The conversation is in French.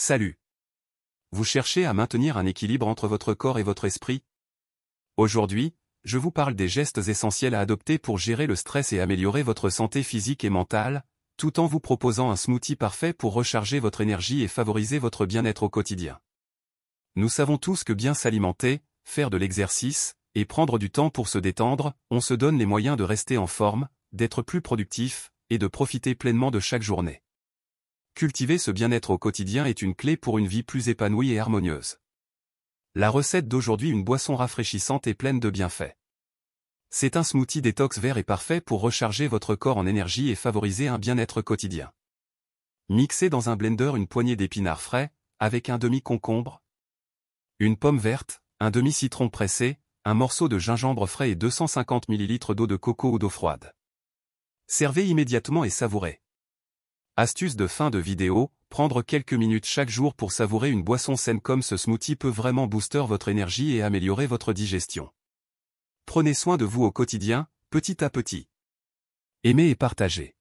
Salut. Vous cherchez à maintenir un équilibre entre votre corps et votre esprit Aujourd'hui, je vous parle des gestes essentiels à adopter pour gérer le stress et améliorer votre santé physique et mentale, tout en vous proposant un smoothie parfait pour recharger votre énergie et favoriser votre bien-être au quotidien. Nous savons tous que bien s'alimenter, faire de l'exercice, et prendre du temps pour se détendre, on se donne les moyens de rester en forme, d'être plus productif, et de profiter pleinement de chaque journée. Cultiver ce bien-être au quotidien est une clé pour une vie plus épanouie et harmonieuse. La recette d'aujourd'hui une boisson rafraîchissante et pleine de bienfaits. C'est un smoothie détox vert et parfait pour recharger votre corps en énergie et favoriser un bien-être quotidien. Mixez dans un blender une poignée d'épinards frais, avec un demi-concombre, une pomme verte, un demi-citron pressé, un morceau de gingembre frais et 250 ml d'eau de coco ou d'eau froide. Servez immédiatement et savourez. Astuce de fin de vidéo, prendre quelques minutes chaque jour pour savourer une boisson saine comme ce smoothie peut vraiment booster votre énergie et améliorer votre digestion. Prenez soin de vous au quotidien, petit à petit. Aimez et partagez.